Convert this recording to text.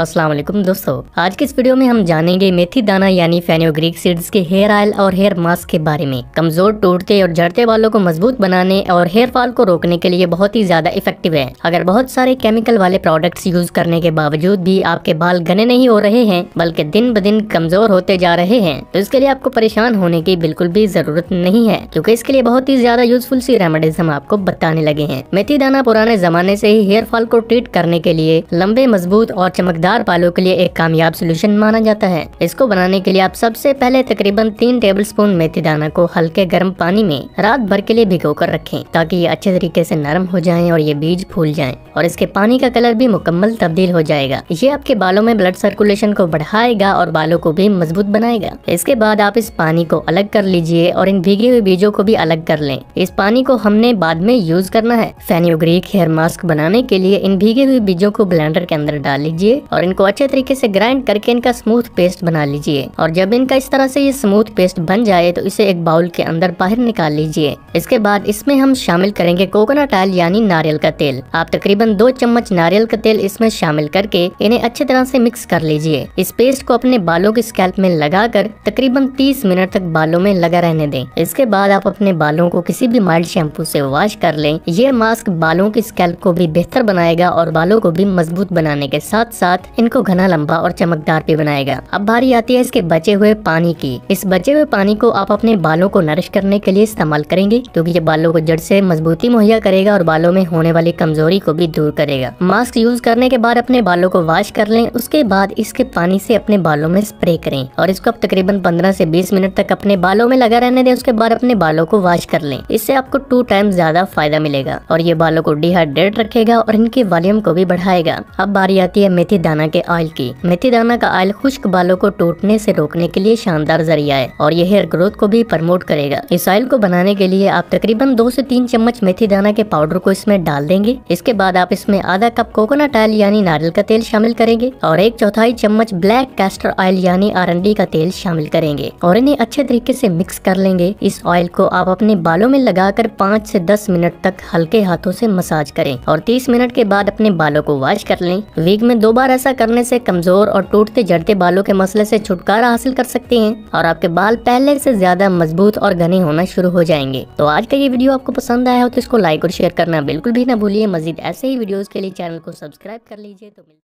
असलम दोस्तों आज के इस वीडियो में हम जानेंगे मेथी दाना यानी फेनोग्रीक सीड्स के हेयर ऑयल और हेयर मास्क के बारे में कमजोर टूटते और झड़ते बालों को मजबूत बनाने और हेयर फॉल को रोकने के लिए बहुत ही ज्यादा इफेक्टिव है अगर बहुत सारे केमिकल वाले प्रोडक्ट्स यूज करने के बावजूद भी आपके बाल घने नहीं हो रहे हैं बल्कि दिन ब दिन कमजोर होते जा रहे हैं तो इसके लिए आपको परेशान होने की बिल्कुल भी जरूरत नहीं है क्यूँकी इसके लिए बहुत ही ज्यादा यूजफुल सी रेमेडीज हम आपको बताने लगे हैं मेथी दाना पुराने जमाने से ही हेयर फॉल को ट्रीट करने के लिए लंबे मजबूत और चमकदार दार बालों के लिए एक कामयाब सोल्यूशन माना जाता है इसको बनाने के लिए आप सबसे पहले तकरीबन तीन टेबल स्पून मेथी दाना को हल्के गर्म पानी में रात भर के लिए भिगो कर रखे ताकि ये अच्छे तरीके ऐसी नरम हो जाए और ये बीज फूल जाए और इसके पानी का कलर भी मुकम्मल तब्दील हो जाएगा ये आपके बालों में ब्लड सर्कुलेशन को बढ़ाएगा और बालों को भी मजबूत बनाएगा इसके बाद आप इस पानी को अलग कर लीजिए और इन भीगे हुए बीजों को भी अलग कर लें इस पानी को हमने बाद में यूज करना है फेनियोग्रीक हेयर मास्क बनाने के लिए इन भीगे हुए बीजों को ब्लेंडर के अंदर डाल लीजिए और इनको अच्छे तरीके से ग्राइंड करके इनका स्मूथ पेस्ट बना लीजिए और जब इनका इस तरह से ये स्मूथ पेस्ट बन जाए तो इसे एक बाउल के अंदर बाहर निकाल लीजिए इसके बाद इसमें हम शामिल करेंगे कोकोनट ऑयल यानी नारियल का तेल आप तकरीबन दो चम्मच नारियल का तेल इसमें शामिल करके इन्हें अच्छी तरह से मिक्स कर लीजिए इस पेस्ट को अपने बालों के स्कैल्प में लगाकर तकरीबन 30 मिनट तक बालों में लगा रहने दें इसके बाद आप अपने बालों को किसी भी माइल्ड शैम्पू से वॉश कर लें यह मास्क बालों के स्कैल्प को भी बेहतर बनाएगा और बालों को भी मजबूत बनाने के साथ साथ साथ इनको घना लंबा और चमकदार भी बनाएगा अब बारी आती है इसके बचे हुए पानी की इस बचे हुए पानी को आप अपने बालों को नरिश करने के लिए इस्तेमाल करेंगे क्योंकि ये बालों को जड़ से मजबूती मुहैया करेगा और बालों में होने वाली कमजोरी को भी दूर करेगा मास्क यूज करने के बाद अपने बालों को वॉश कर लें उसके बाद इसके पानी से अपने बालों में स्प्रे करें और इसको आप तकरीबन 15 से 20 मिनट तक अपने बालों में लगा रहने दें उसके बाद अपने बालों को वॉश कर लें इससे आपको टू टाइम ज्यादा फायदा मिलेगा और ये बालों को डिहाइड्रेट रखेगा और इनके वॉल्यूम को भी बढ़ाएगा अब बारी आती है मेथी दाना के ऑयल की मेथी दाना का ऑयल खुश्क बालों को टूटने से रोकने के लिए शानदार जरिया है और यह हेयर ग्रोथ को भी प्रमोट करेगा इस ऑयल को बनाने के लिए आप तकरीबन दो से तीन चम्मच मेथी दाना के पाउडर को इसमें डाल देंगे इसके बाद आप इसमें आधा कप कोकोनट ऑयल यानी नारियल का तेल शामिल करेंगे और एक चौथाई चम्मच ब्लैक कैस्टर ऑयल यानी आरंडी का तेल शामिल करेंगे और इन्हें अच्छे तरीके से मिक्स कर लेंगे इस ऑयल को आप अपने बालों में लगाकर पाँच से दस मिनट तक हल्के हाथों से मसाज करें और तीस मिनट के बाद अपने बालों को वॉश कर लें वीक में दो बार ऐसा करने से कमजोर और टूटते जड़ते बालों के मसले से छुटकारा हासिल कर सकते हैं और आपके बाल पहले से ज्यादा मजबूत और घने होना शुरू हो जाएंगे तो आज का ये वीडियो आपको पसंद आया हो तो इसको लाइक और शेयर करना बिल्कुल भी ना भूलिए मजीद ऐसे ही वीडियोज के लिए चैनल को सब्सक्राइब कर लीजिए तो